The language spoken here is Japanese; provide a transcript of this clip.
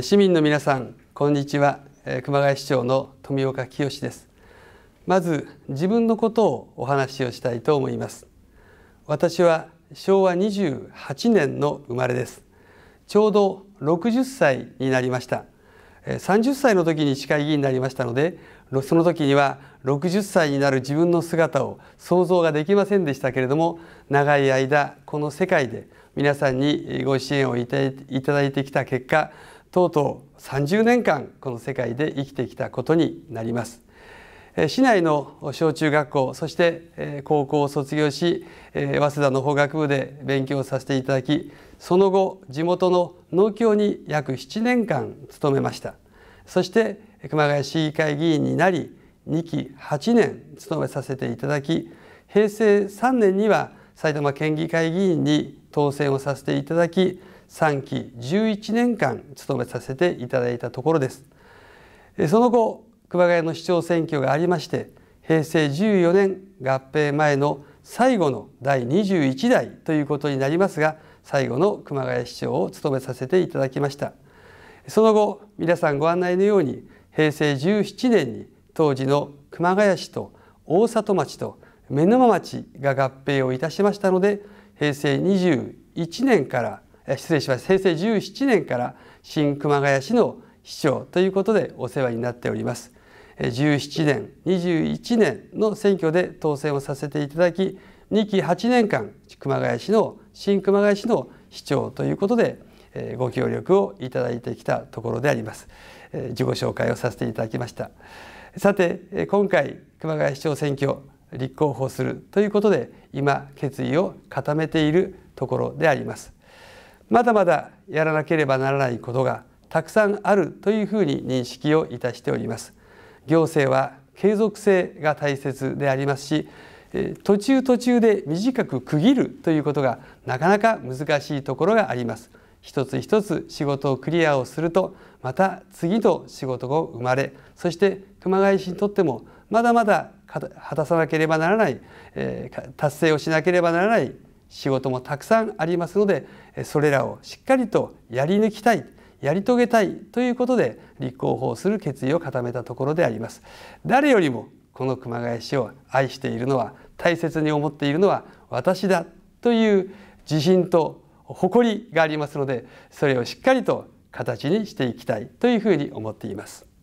市民の皆さんこんにちは熊谷市長の富岡清ですまず自分のことをお話をしたいと思います私は昭和28年の生まれですちょうど60歳になりました30歳の時に市会議員になりましたのでその時には60歳になる自分の姿を想像ができませんでしたけれども長い間この世界で皆さんにご支援をいただいてきた結果とうとう30年間この世界で生きてきたことになります。市内の小中学校そして高校を卒業し早稲田の法学部で勉強させていただきその後地元の農協に約7年間勤めましたそして熊谷市議会議員になり2期8年勤めさせていただき平成3年には埼玉県議会議員に当選をさせていただき3期11年間務めさせていただいたところですその後熊谷の市長選挙がありまして平成14年合併前の最後の第21代ということになりますが最後の熊谷市長を務めさせていただきましたその後皆さんご案内のように平成17年に当時の熊谷市と大里町と目沼町が合併をいたしましたので平成21年から失礼しました平成17年から新熊谷市の市長ということでお世話になっております17年21年の選挙で当選をさせていただき2期8年間熊谷市の新熊谷市の市長ということでご協力をいただいてきたところであります自己紹介をさせていただきましたさて今回熊谷市長選挙立候補するということで今決意を固めているところでありますまだまだやらなければならないことがたくさんあるというふうに認識をいたしております。行政は継続性が大切でありますし途中途中で短く区切るということがなかなか難しいところがあります。一つ一つ仕事をクリアをするとまた次の仕事が生まれそして熊谷市にとってもまだまだ果たさなければならない、え達成をしなければならない仕事もたくさんありますのでそれらをしっかりとやり抜きたいやり遂げたいということで立候補する決意を固めたところであります誰よりもこの熊谷市を愛しているのは大切に思っているのは私だという自信と誇りがありますのでそれをしっかりと形にしていきたいというふうに思っています。